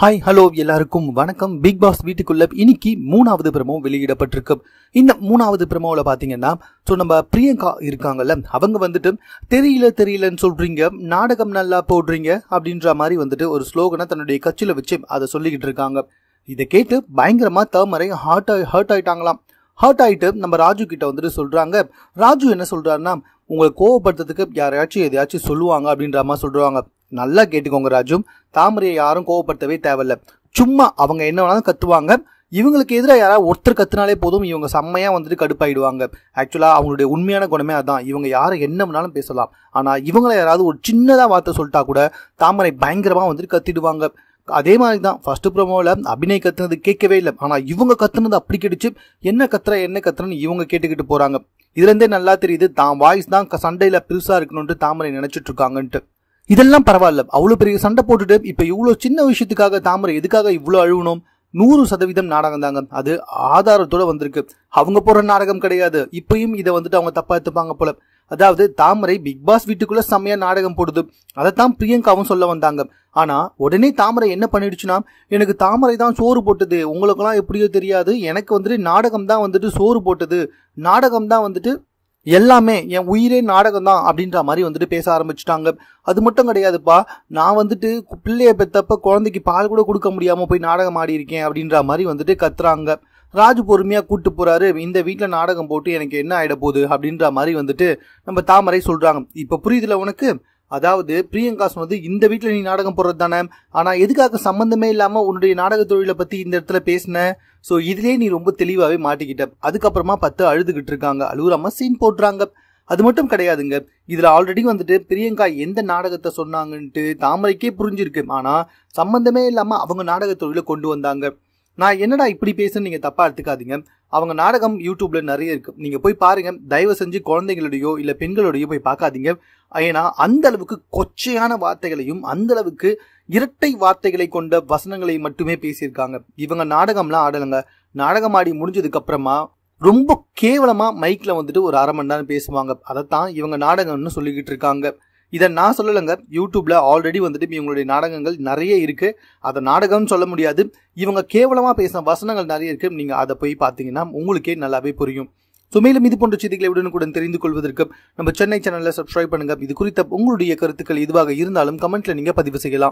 hi hello எல்லாருக்கும் வணக்கம் big pass வீட்டுக்குள்ள இன்னைக்கு மூணாவது பிரமோ வெளியிடப்பட்டிருக்கு இந்த மூணாவது பிரமோவில் பார்த்தீங்கன்னா ஸோ நம்ம பிரியங்கா இருக்காங்கல்ல அவங்க வந்துட்டு தெரியல தெரியலன்னு சொல்றீங்க நாடகம் நல்லா போடுறீங்க அப்படின்ற மாதிரி வந்துட்டு ஒரு ஸ்லோகனை தன்னுடைய கட்சியில் வச்சு அதை சொல்லிக்கிட்டு இருக்காங்க இதை கேட்டு பயங்கரமா தமரை ஹார்ட் ஹர்ட் ஆயிட்டாங்களாம் ஹர்ட் ஆகிட்டு நம்ம ராஜு கிட்ட வந்துட்டு சொல்கிறாங்க ராஜு என்ன சொல்கிறாருன்னா உங்களை கோவப்படுத்துறதுக்கு யாரையாச்சும் எதையாச்சும் சொல்லுவாங்க அப்படின்ற மாதிரி சொல்கிறாங்க நல்லா கேட்டுக்கோங்க ராஜு தாமரையை யாரும் கோவப்படுத்தவே தேவையில்ல சும்மா அவங்க என்ன வேணாலும் கத்துவாங்க இவங்களுக்கு எதிராக யாராவது ஒருத்தர் கத்துனாலே போதும் இவங்க செம்மையாக வந்துட்டு கடுப்பாயிடுவாங்க ஆக்சுவலாக அவங்களுடைய உண்மையான குணமே அதான் இவங்க யாரை என்ன வேணாலும் பேசலாம் ஆனால் இவங்களை யாராவது ஒரு சின்னதாக வார்த்தை சொல்லிட்டா கூட தாமரை பயங்கரமாக வந்துட்டு கத்திடுவாங்க அதே மாதிரி தான் ஃபர்ஸ்ட் ப்ரோமோவில் அபிநய் கத்துனது கேட்கவே இல்லை ஆனால் இவங்க கத்துனது அப்படி கிடைச்சு என்ன கத்துற என்ன கத்துறன்னு இவங்க கேட்டுக்கிட்டு போகிறாங்க இதுலேருந்தே நல்லா தெரியுது தான் வாய்ஸ் தான் சண்டையில் பெருசாக இருக்கணும்ட்டு தாமரை நினச்சிட்டு இருக்காங்கன்ட்டு இதெல்லாம் பரவாயில்ல அவ்வளோ பெரிய சண்டை போட்டுட்டு இப்போ இவ்வளோ சின்ன விஷயத்துக்காக தாமரை எதுக்காக இவ்வளோ அழுகணும் நூறு சதவீதம் நாடகம் தாங்க அது ஆதாரத்தோட வந்திருக்கு அவங்க போடுற நாடகம் கிடையாது இப்பயும் இதை வந்துட்டு அவங்க தப்பா எடுத்துப்பாங்க போல அதாவது தாமரை பிக் பாஸ் வீட்டுக்குள்ள செம்மையா நாடகம் போடுது அதைத்தான் பிரியங்காவும் சொல்ல வந்தாங்க ஆனா உடனே தாமரை என்ன பண்ணிடுச்சுன்னா எனக்கு தாமரை தான் சோறு போட்டது உங்களுக்கெல்லாம் எப்படியோ தெரியாது எனக்கு வந்துட்டு நாடகம் தான் வந்துட்டு சோறு போட்டது நாடகம் தான் வந்துட்டு எல்லாமே என் உயிரே நாடகம் தான் அப்படின்ற மாதிரி வந்துட்டு பேச ஆரம்பிச்சிட்டாங்க அது மட்டும் கிடையாதுப்பா நான் வந்துட்டு பிள்ளைய பெத்தப்ப குழந்தைக்கு பால் கூட கொடுக்க முடியாமல் போய் நாடகம் ஆடி இருக்கேன் அப்படின்ற மாதிரி வந்துட்டு கத்துறாங்க ராஜு பொறுமையாக கூட்டு போகிறாரு இந்த வீட்டில் நாடகம் போட்டு எனக்கு என்ன ஆகிட போகுது அப்படின்ற மாதிரி வந்துட்டு நம்ம தாமரை சொல்கிறாங்க இப்போ புரியுதுல உனக்கு அதாவது பிரியங்கா சொன்னது இந்த வீட்டில் நீ நாடகம் போடுறது தானே ஆனால் எதுக்காக சம்மந்தமே இல்லாமல் உன்னுடைய நாடக தொழிலை பற்றி இந்த இடத்துல பேசின ஸோ இதிலே நீ ரொம்ப தெளிவாகவே மாட்டிக்கிட்ட அதுக்கப்புறமா பத்து அழுதுகிட்டு இருக்காங்க அழுகுறாம சீன் போடுறாங்க அது மட்டும் கிடையாதுங்க இதில் ஆல்ரெடி வந்துட்டு பிரியங்கா எந்த நாடகத்தை சொன்னாங்கன்ட்டு தாமரைக்கே புரிஞ்சிருக்கு ஆனால் சம்மந்தமே இல்லாமல் அவங்க நாடக தொழிலை கொண்டு வந்தாங்க நான் என்னடா இப்படி பேசுன்னு நீங்கள் தப்பாக எடுத்துக்காதீங்க அவங்க நாடகம் யூடியூப்ல நிறைய இருக்கு நீங்கள் போய் பாருங்க தயவு செஞ்சு குழந்தைங்களுடையோ இல்லை பெண்களோடையோ போய் பார்க்காதீங்க ஏன்னா அந்த அளவுக்கு கொச்சையான வார்த்தைகளையும் அந்த அளவுக்கு இரட்டை வார்த்தைகளை கொண்ட வசனங்களை மட்டுமே பேசியிருக்காங்க இவங்க நாடகம்லாம் ஆடலைங்க நாடகம் ஆடி முடிஞ்சதுக்கு அப்புறமா ரொம்ப கேவலமாக மைக்கில் வந்துட்டு ஒரு அரை மணி நேரம் பேசுவாங்க அதைத்தான் இவங்க நாடகம்னு சொல்லிக்கிட்டு இருக்காங்க இதை நான் சொல்லலைங்க யூடியூப்பில் ஆல்ரெடி வந்துட்டு இவங்களுடைய நாடகங்கள் நிறைய இருக்குது அதை நாடகம்னு சொல்ல முடியாது இவங்க கேவலமாக பேசின வசனங்கள் நிறைய இருக்குது நீங்கள் அதை போய் பார்த்தீங்கன்னா உங்களுக்கே நல்லாவே புரியும் ஸோ மேலும் இது போன்ற செய்திகளை உடனுக்குடன் தெரிந்து கொள்வதற்கு நம்ம சென்னை சேனலில் சப்ஸ்கிரைப் பண்ணுங்கள் இது குறித்த உங்களுடைய கருத்துக்கள் எதுவாக இருந்தாலும் கமெண்ட்டில் நீங்கள் பதிவு செய்யலாம்